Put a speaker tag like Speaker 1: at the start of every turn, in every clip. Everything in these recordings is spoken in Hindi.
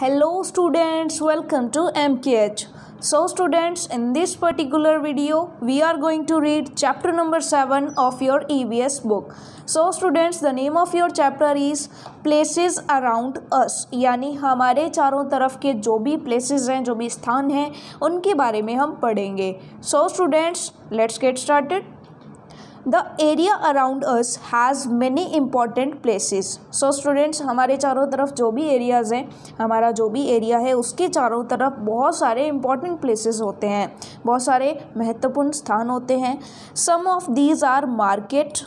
Speaker 1: hello students welcome to mkh so students in this particular video we are going to read chapter number 7 of your ebs book so students the name of your chapter is places around us यानी हमारे चारों तरफ के जो भी places हैं जो भी स्थान हैं उनके बारे में हम पढ़ेंगे so students let's get started the area around us has many important places so students हमारे चारों तरफ जो भी एरियाज़ हैं हमारा जो भी एरिया है उसके चारों तरफ बहुत सारे इंपॉर्टेंट प्लेसेस होते हैं बहुत सारे महत्वपूर्ण स्थान होते हैं some of these are market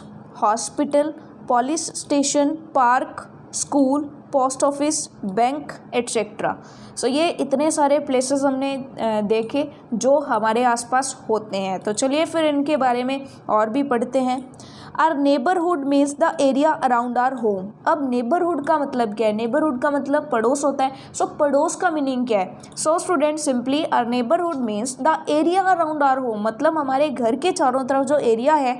Speaker 1: hospital police station park school post office bank etcetera so ये इतने सारे प्लेसेस हमने देखे जो हमारे आसपास होते हैं तो चलिए फिर इनके बारे में और भी पढ़ते हैं our neighbourhood means the area around our home अब नेबरहुड का मतलब क्या है नेबरहुड का मतलब पड़ोस होता है सो so, पड़ोस का मीनिंग क्या है so student simply our neighbourhood means the area around our home मतलब हमारे घर के चारों तरफ जो एरिया है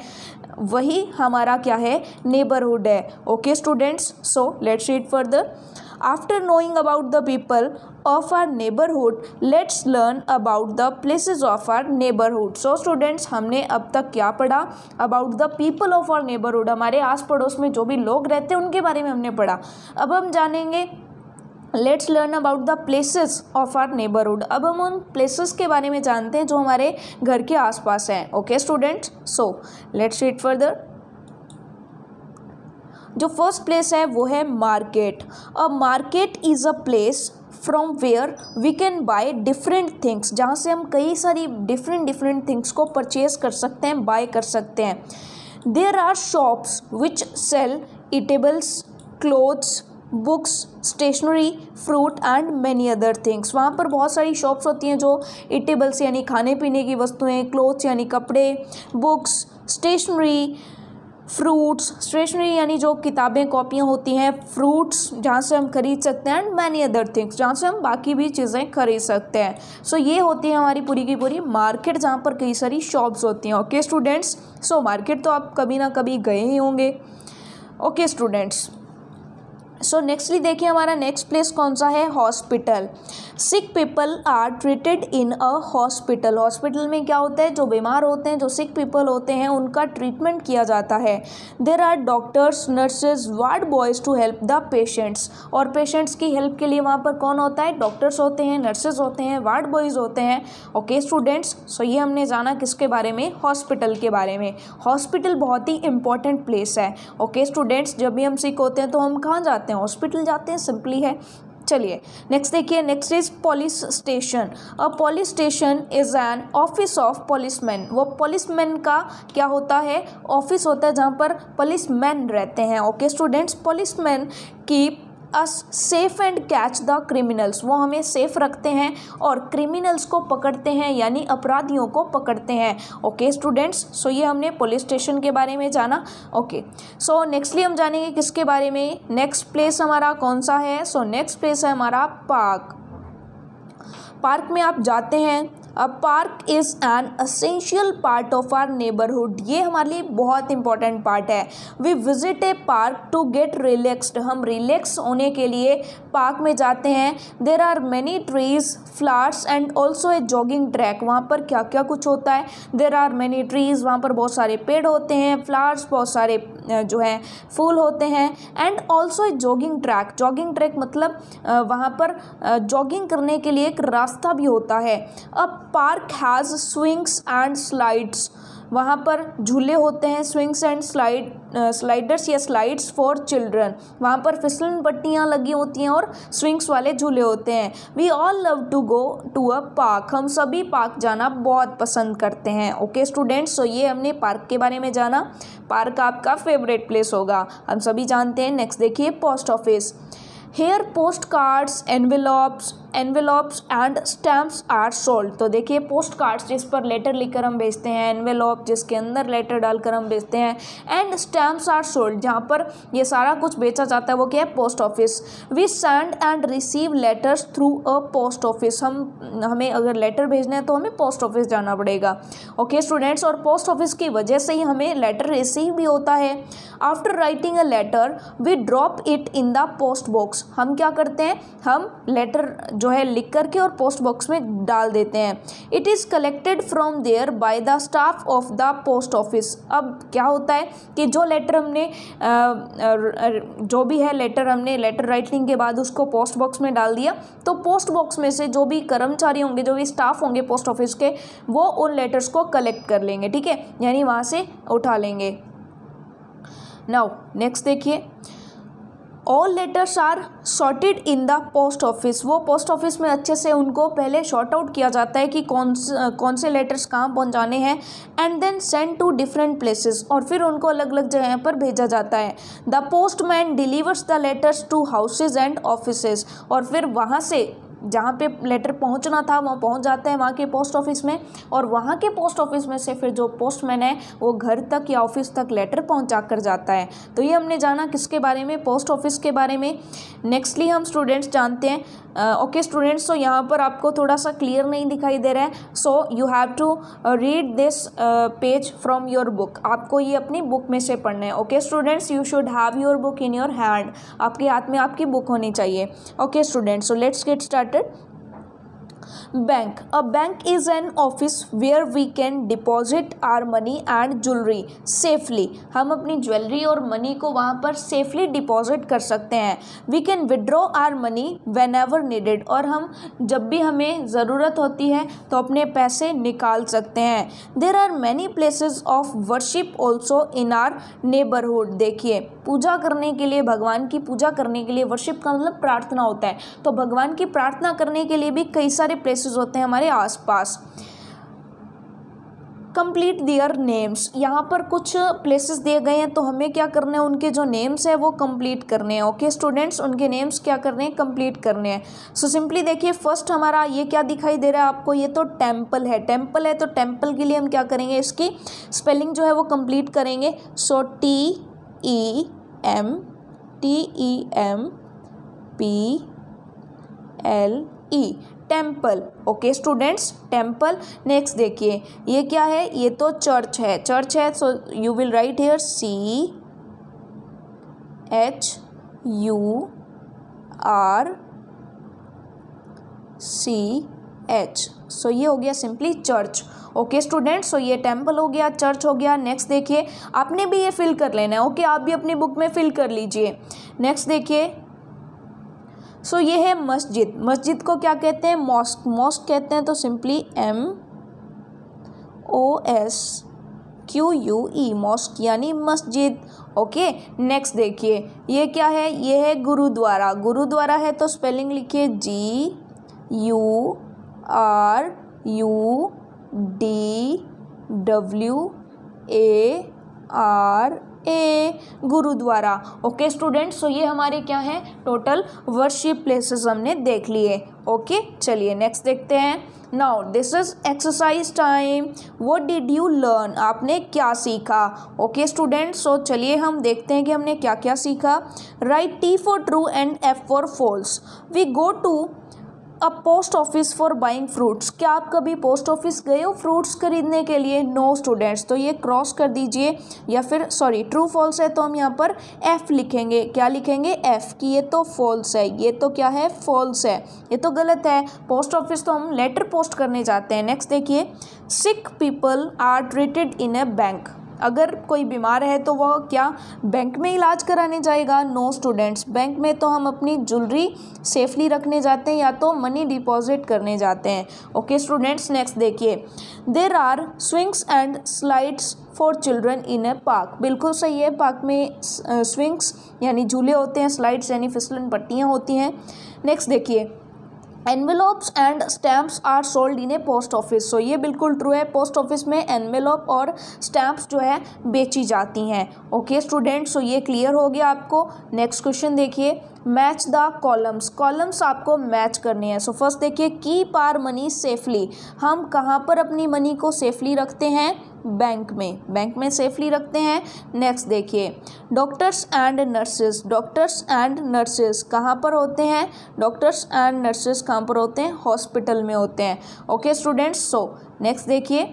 Speaker 1: वही हमारा क्या है नेबरहुड है okay students so let's read further after knowing about the people of our neighbourhood let's learn about the places of our neighbourhood so students हमने अब तक क्या पढ़ा about the people of our neighbourhood हमारे आस पड़ोस में जो भी लोग रहते हैं उनके बारे में हमने पढ़ा अब हम जानेंगे let's learn about the places of our neighbourhood अब हम उन प्लेसेस के बारे में जानते हैं जो हमारे घर के आसपास हैं okay students so let's read further जो फर्स्ट प्लेस है वो है market a market is a place from where we can buy different things जहाँ से हम कई सारी डिफरेंट डिफरेंट थिंग्स को परचेज कर सकते हैं बाय कर सकते हैं there are shops which sell eatables clothes books stationery fruit and many other things वहाँ पर बहुत सारी शॉप्स होती हैं जो इटेबल्स यानी खाने पीने की वस्तुएँ क्लोथ्स यानी कपड़े बुक्स स्टेशनरी फ्रूट्स स्टेशनरी यानी जो किताबें कॉपियाँ होती हैं फ्रूट्स जहाँ से हम खरीद सकते हैं एंड मैनी अदर थिंग्स जहाँ से हम बाकी भी चीज़ें खरीद सकते हैं सो so, ये होती है हमारी पूरी की पूरी मार्केट जहाँ पर कई सारी शॉप्स होती हैं ओके स्टूडेंट्स सो मार्केट तो आप कभी ना कभी गए ही होंगे ओके स्टूडेंट्स सो नेक्स्टली देखिए हमारा नेक्स्ट प्लेस कौन सा है hospital sick people are treated in a hospital hospital में क्या होता है जो बीमार होते हैं जो सिक पीपल होते हैं उनका ट्रीटमेंट किया जाता है there are doctors nurses ward boys to help the patients और पेशेंट्स की हेल्प के लिए वहाँ पर कौन होता है डॉक्टर्स होते हैं नर्सेज होते हैं वार्ड बॉयज़ होते हैं ओके स्टूडेंट्स सो ये हमने जाना किसके बारे में हॉस्पिटल के बारे में हॉस्पिटल बहुत ही इंपॉर्टेंट प्लेस है ओके okay, स्टूडेंट्स जब भी हम सिक होते हैं तो हम कहाँ जाते हैं हैं हॉस्पिटल जाते हैं सिंपली है चलिए नेक्स्ट देखिए next is police station a police station is an office of policeman वो पुलिसमैन का क्या होता है ऑफिस होता है जहाँ पर पुलिसमैन रहते हैं okay students policeman keep us safe and catch the criminals वो हमें सेफ रखते हैं और क्रिमिनल्स को पकड़ते हैं यानी अपराधियों को पकड़ते हैं ओके स्टूडेंट्स सो ये हमने पुलिस स्टेशन के बारे में जाना ओके सो नेक्स्टली हम जानेंगे किसके बारे में नेक्स्ट प्लेस हमारा कौन सा है सो नेक्स्ट प्लेस है हमारा पार्क पार्क में आप जाते हैं a park is an essential part of our neighbourhood ये हमारे लिए बहुत इंपॉर्टेंट पार्ट है we visit a park to get relaxed हम रिलैक्स होने के लिए पार्क में जाते हैं there are many trees flowers and also a jogging track वहाँ पर क्या क्या कुछ होता है देर आर मैनी ट्रीज़ वहाँ पर बहुत सारे पेड़ होते हैं फ्लावर्स बहुत सारे जो है फूल होते हैं and also a jogging track jogging track मतलब वहाँ पर जॉगिंग करने के लिए एक रास्ता भी होता है अब park has swings and slides वहाँ पर झूले होते हैं स्विंग्स एंड स्लाइड स्लाइडर्स या स्लाइड्स फॉर चिल्ड्रन वहाँ पर फिसलन पट्टियाँ लगी होती हैं और स्विंग्स वाले झूले होते हैं we all love to go to a park हम सभी पार्क जाना बहुत पसंद करते हैं ओके स्टूडेंट्स तो ये हमने पार्क के बारे में जाना पार्क आपका फेवरेट प्लेस होगा हम सभी जानते हैं नेक्स्ट देखिए post office here post cards envelopes envelopes and stamps are sold तो देखिए पोस्ट कार्ड्स जिस पर लेटर लिखकर हम बेचते हैं एनवेलॉप जिसके अंदर लेटर डालकर हम बेचते हैं एंड स्टैम्प्स आर सोल्ड जहाँ पर ये सारा कुछ बेचा जाता है वो क्या है post office we send and receive letters through a post office हम हमें अगर लेटर भेजना है तो हमें पोस्ट ऑफिस जाना पड़ेगा ओके स्टूडेंट्स और पोस्ट ऑफिस की वजह से ही हमें लेटर रिसीव भी होता है after writing a letter we drop it in the post box हम क्या करते हैं हम लेटर जो है लिख करके और पोस्ट बॉक्स में डाल देते हैं it is collected from there by the staff of the post office अब क्या होता है कि जो लेटर हमने जो भी है लेटर हमने लेटर राइटिंग के बाद उसको पोस्ट बॉक्स में डाल दिया तो पोस्ट बॉक्स में से जो भी कर्मचारी होंगे जो भी स्टाफ होंगे पोस्ट ऑफिस के वो उन लेटर्स को कलेक्ट कर लेंगे ठीक है यानी वहाँ से उठा लेंगे नाउ नेक्स्ट देखिए all letters are sorted in the post office वो पोस्ट ऑफिस में अच्छे से उनको पहले शॉर्ट आउट किया जाता है कि कौन कौन से लेटर्स कहाँ पहुँचाने हैं and then send to different places और फिर उनको अलग अलग जगह पर भेजा जाता है the postman delivers the letters to houses and offices और फिर वहाँ से जहाँ पे लेटर पहुँचना था वहाँ पहुँच जाते हैं वहाँ के पोस्ट ऑफिस में और वहाँ के पोस्ट ऑफिस में से फिर जो पोस्टमैन है वो घर तक या ऑफिस तक लेटर पहुँचा कर जाता है तो ये हमने जाना किसके बारे में पोस्ट ऑफिस के बारे में नेक्स्टली हम स्टूडेंट्स जानते हैं ओके स्टूडेंट्स तो यहाँ पर आपको थोड़ा सा क्लियर नहीं दिखाई दे रहा है so you have to read this page from your book आपको ये अपनी बुक में से पढ़ना है okay students you should have your book in your hand आपके हाथ में आपकी बुक होनी चाहिए okay students so let's get start started bank a bank is an office where we can deposit our money and jewellery safely हम अपनी ज्वेलरी और मनी को वहाँ पर सेफली डिपॉजिट कर सकते हैं we can withdraw our money whenever needed और हम जब भी हमें ज़रूरत होती है तो अपने पैसे निकाल सकते हैं there are many places of worship also in our neighbourhood देखिए पूजा करने के लिए भगवान की पूजा करने के लिए वर्शिप का मतलब प्रार्थना होता है तो भगवान की प्रार्थना करने के लिए भी कई सारे प्लेस प्लेसेस होते हैं हमारे आसपास कंप्लीट दियर नेम्स यहाँ पर कुछ प्लेसेस दिए गए हैं तो हमें क्या करने हैं उनके जो नेम्स है वो कंप्लीट करने हैं ओके स्टूडेंट्स उनके नेम्स क्या करने हैं कंप्लीट करने हैं सो सिंपली देखिए फर्स्ट हमारा ये क्या दिखाई दे रहा है आपको ये तो टेम्पल है टेम्पल है तो टेम्पल के लिए हम क्या करेंगे इसकी स्पेलिंग जो है वो कंप्लीट करेंगे so T E M T E M P L E temple okay students temple next देखिए ये क्या है ये तो चर्च है चर्च है so you will write here C H U R C H so ये हो गया simply church okay student so ये टेम्पल हो गया चर्च हो गया नेक्स्ट देखिए आपने भी ये फिल कर लेना है ओके okay, आप भी अपनी बुक में फिल कर लीजिए नेक्स्ट देखिए सो ये है मस्जिद मस्जिद को क्या कहते हैं मॉस्क मॉस्क कहते हैं तो simply M O S Q U E mosque यानी मस्जिद ओके नेक्स्ट देखिए ये क्या है ये है गुरुद्वारा गुरुद्वारा है तो स्पेलिंग लिखिए G U R U D W A R A gurdwara okay students so ये हमारे क्या हैं टोटल वर्शिप प्लेसेस हमने देख लिए ओके चलिए नेक्स्ट देखते हैं now this is exercise time what did you learn आपने क्या सीखा ओके स्टूडेंट सो चलिए हम देखते हैं कि हमने क्या क्या सीखा right T for true and F for false we go to a post office for buying fruits क्या आप कभी पोस्ट ऑफिस गए हो फ्रूट्स खरीदने के लिए नो no स्टूडेंट्स तो ये क्रॉस कर दीजिए या फिर सॉरी ट्रू फॉल्स है तो हम यहाँ पर एफ लिखेंगे क्या लिखेंगे एफ कि ये तो फॉल्स है ये तो क्या है फॉल्स है ये तो गलत है पोस्ट ऑफिस तो हम लेटर पोस्ट करने जाते हैं नेक्स्ट देखिए sick people are treated in a bank अगर कोई बीमार है तो वह क्या बैंक में इलाज कराने जाएगा नो स्टूडेंट्स बैंक में तो हम अपनी ज्वेलरी सेफली रखने जाते हैं या तो मनी डिपॉजिट करने जाते हैं ओके स्टूडेंट्स नेक्स्ट देखिए there are swings and slides for children in a park बिल्कुल सही है पार्क में स्विंग्स uh, यानी झूले होते हैं स्लाइड्स यानी फिसलन पट्टियाँ होती हैं नेक्स्ट देखिए envelopes and stamps are sold in a post office so ये बिल्कुल ट्रू है पोस्ट ऑफिस में एनवेलॉप और स्टैम्प्स जो है बेची जाती हैं ओके स्टूडेंट सो ये क्लियर हो गया आपको नेक्स्ट क्वेश्चन देखिए मैच द कॉलम्स कॉलम्स आपको मैच करने हैं सो फर्स्ट देखिए कीप आर मनी सेफली हम कहाँ पर अपनी मनी को सेफली रखते हैं बैंक में बैंक में सेफली रखते हैं नेक्स्ट देखिए doctors and nurses doctors and nurses कहाँ पर होते हैं डॉक्टर्स एंड नर्सेज कहाँ पर होते हैं हॉस्पिटल में होते हैं ओके स्टूडेंट्स सो नेक्स्ट देखिए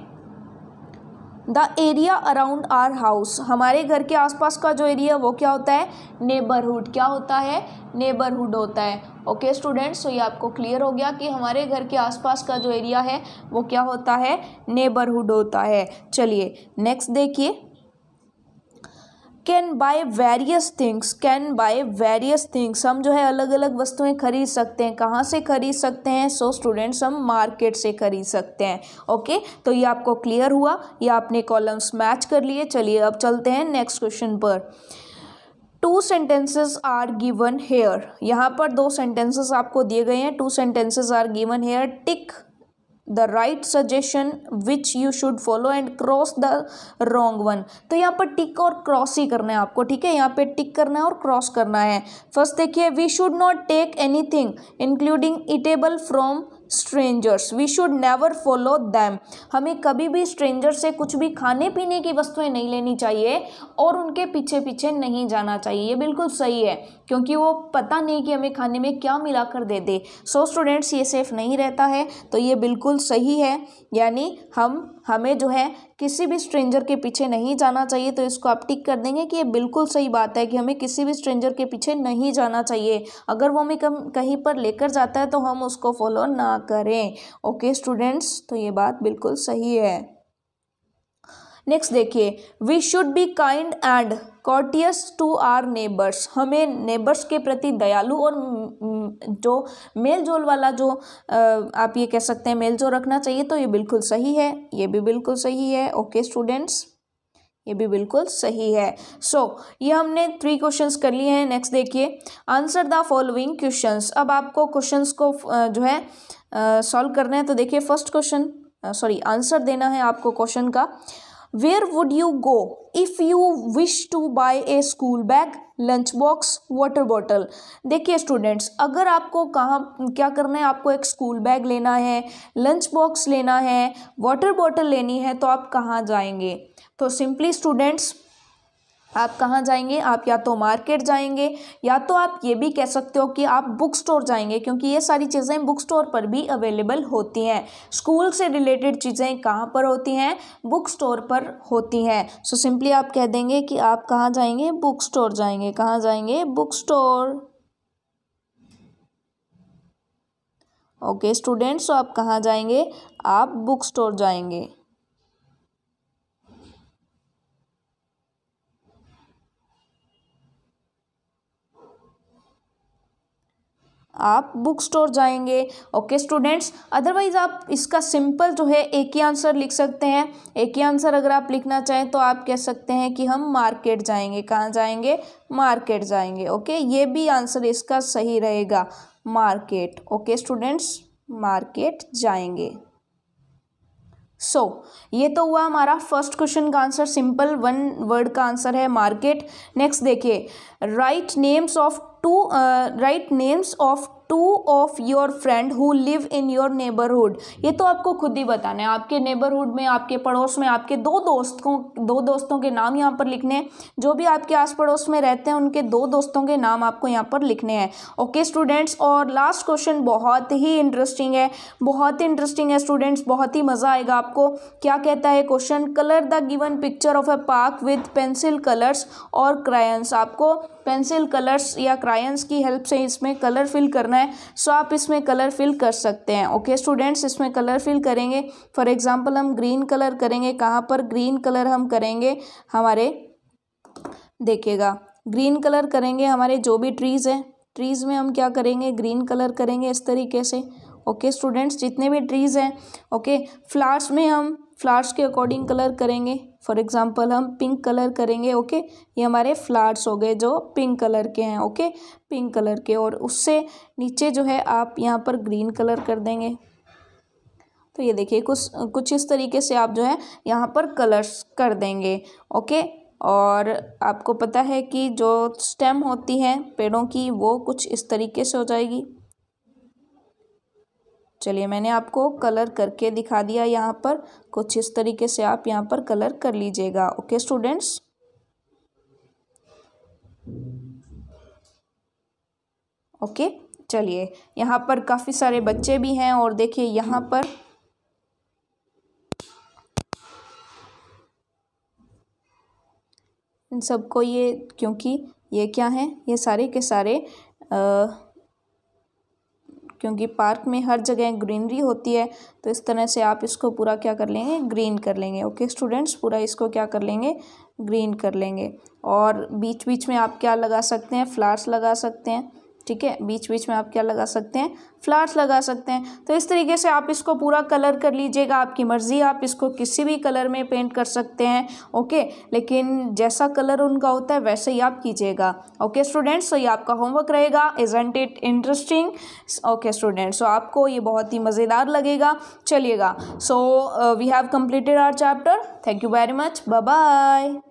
Speaker 1: the area around our house हमारे घर के आसपास का जो एरिया वो क्या होता है नेबरहुड क्या होता है नेबरहुड होता है ओके स्टूडेंट्स तो ये आपको क्लियर हो गया कि हमारे घर के आसपास का जो एरिया है वो क्या होता है नेबरहुड होता है चलिए नेक्स्ट देखिए can buy various things can buy various things हम जो है अलग अलग वस्तुएं खरीद सकते हैं कहाँ से खरीद सकते हैं सो so, स्टूडेंट्स हम मार्केट से खरीद सकते हैं ओके okay? तो ये आपको क्लियर हुआ ये आपने कॉलम्स मैच कर लिए चलिए अब चलते हैं नेक्स्ट क्वेश्चन पर two sentences are given here यहाँ पर दो सेंटेंसेस आपको दिए गए हैं two sentences are given here tick the right suggestion which you should follow and cross the wrong one तो यहाँ पर टिक और क्रॉस ही करना है आपको ठीक है यहाँ पर टिक करना है और क्रॉस करना है फर्स्ट देखिए we should not take anything including eatable from strangers we should never follow them हमें कभी भी स्ट्रेंजर से कुछ भी खाने पीने की वस्तुएं नहीं लेनी चाहिए और उनके पीछे पीछे नहीं जाना चाहिए ये बिल्कुल सही है क्योंकि वो पता नहीं कि हमें खाने में क्या मिला कर दे दे सो so, स्टूडेंट्स ये सेफ़ नहीं रहता है तो ये बिल्कुल सही है यानी हम हमें जो है किसी भी स्ट्रेंजर के पीछे नहीं जाना चाहिए तो इसको आप टिक कर देंगे कि ये बिल्कुल सही बात है कि हमें किसी भी स्ट्रेंजर के पीछे नहीं जाना चाहिए अगर वो हमें कहीं पर लेकर जाता है तो हम उसको फॉलो ना करें ओके स्टूडेंट्स तो ये बात बिल्कुल सही है नेक्स्ट देखिए we should be kind and cautious to our neighbours हमें नेबर्स के प्रति दयालु और जो मेल जोल वाला जो आप ये कह सकते हैं मेल जोल रखना चाहिए तो ये बिल्कुल सही है ये भी बिल्कुल सही है ओके स्टूडेंट्स ये भी बिल्कुल सही है सो so, ये हमने थ्री क्वेश्चंस कर लिए हैं नेक्स्ट देखिए आंसर द फॉलोइंग क्वेश्चंस अब आपको क्वेश्चंस को जो है सॉल्व करना है तो देखिए फर्स्ट क्वेश्चन सॉरी आंसर देना है आपको क्वेश्चन का where would you go if you wish to buy a school bag lunch box water bottle देखिए स्टूडेंट्स अगर आपको कहाँ क्या करना है आपको एक स्कूल बैग लेना है लंच बॉक्स लेना है वाटर बॉटल लेनी है तो आप कहाँ जाएंगे तो सिंपली स्टूडेंट्स आप कहाँ जाएंगे आप या तो मार्केट जाएंगे या तो आप ये भी कह सकते हो कि आप बुक स्टोर जाएंगे क्योंकि ये सारी चीज़ें बुक स्टोर पर भी अवेलेबल होती हैं स्कूल से रिलेटेड चीज़ें कहाँ पर होती हैं बुक स्टोर पर होती हैं सो सिंपली आप कह देंगे कि आप कहाँ जाएंगे बुक स्टोर जाएंगे कहाँ जाएंगे बुक स्टोर ओके स्टूडेंट्स तो आप कहाँ जाएंगे आप बुक स्टोर जाएंगे आप बुक स्टोर जाएंगे ओके स्टूडेंट्स अदरवाइज आप इसका सिंपल जो है एक ही आंसर लिख सकते हैं एक ही आंसर अगर आप लिखना चाहें तो आप कह सकते हैं कि हम मार्केट जाएंगे कहाँ जाएंगे मार्केट जाएंगे ओके ये भी आंसर इसका सही रहेगा मार्केट ओके स्टूडेंट्स मार्केट जाएंगे सो so, ये तो हुआ हमारा फर्स्ट क्वेश्चन का आंसर सिंपल वन वर्ड का आंसर है मार्केट नेक्स्ट देखिए write names of two uh, write names of two of your friend who live in your neighbourhood ये तो आपको खुद ही बताना है आपके नेबरहुड में आपके पड़ोस में आपके दो दोस्तों दो दोस्तों के नाम यहाँ पर लिखने हैं जो भी आपके आस पड़ोस में रहते हैं उनके दो दोस्तों के नाम आपको यहाँ पर लिखने हैं ओके स्टूडेंट्स और लास्ट क्वेश्चन बहुत ही इंटरेस्टिंग है बहुत ही इंटरेस्टिंग है स्टूडेंट्स बहुत ही मज़ा आएगा आपको क्या कहता है question colour the given picture of a park with pencil colours और क्रायंस आपको पेंसिल कलर्स या क्रायंस की हेल्प से इसमें कलर फिल करना है सो आप इसमें कलर फिल कर सकते हैं ओके स्टूडेंट्स इसमें कलर फिल करेंगे फॉर एग्जाम्पल हम ग्रीन कलर करेंगे कहाँ पर ग्रीन कलर हम करेंगे हमारे देखिएगा ग्रीन कलर करेंगे हमारे जो भी ट्रीज़ हैं ट्रीज़ में हम क्या करेंगे ग्रीन कलर करेंगे इस तरीके से ओके स्टूडेंट्स जितने भी ट्रीज़ हैं ओके फ्लावर्स में हम फ्लावर्स के अकॉर्डिंग कलर करेंगे फॉर एग्ज़ाम्पल हम पिंक कलर करेंगे ओके ये हमारे फ्लावर्स हो गए जो पिंक कलर के हैं ओके पिंक कलर के और उससे नीचे जो है आप यहाँ पर ग्रीन कलर कर देंगे तो ये देखिए कुछ कुछ इस तरीके से आप जो है यहाँ पर कलर्स कर देंगे ओके और आपको पता है कि जो स्टेम होती है पेड़ों की वो कुछ इस तरीके से हो जाएगी चलिए मैंने आपको कलर करके दिखा दिया यहाँ पर कुछ इस तरीके से आप यहाँ पर कलर कर लीजिएगा ओके स्टूडेंट्स ओके चलिए यहाँ पर काफ़ी सारे बच्चे भी हैं और देखिए यहाँ पर इन सबको ये क्योंकि ये क्या हैं ये सारे के सारे आ, क्योंकि पार्क में हर जगह ग्रीनरी होती है तो इस तरह से आप इसको पूरा क्या कर लेंगे ग्रीन कर लेंगे ओके स्टूडेंट्स पूरा इसको क्या कर लेंगे ग्रीन कर लेंगे और बीच बीच में आप क्या लगा सकते हैं फ्लावर्स लगा सकते हैं ठीक है बीच बीच में आप क्या लगा सकते हैं फ्लावर्स लगा सकते हैं तो इस तरीके से आप इसको पूरा कलर कर लीजिएगा आपकी मर्ज़ी आप इसको किसी भी कलर में पेंट कर सकते हैं ओके लेकिन जैसा कलर उनका होता है वैसे ही आप कीजिएगा ओके स्टूडेंट्स तो ये आपका होमवर्क रहेगा isn't it interesting okay students so आपको ये बहुत ही मज़ेदार लगेगा चलिएगा so we have completed our chapter thank you very much bye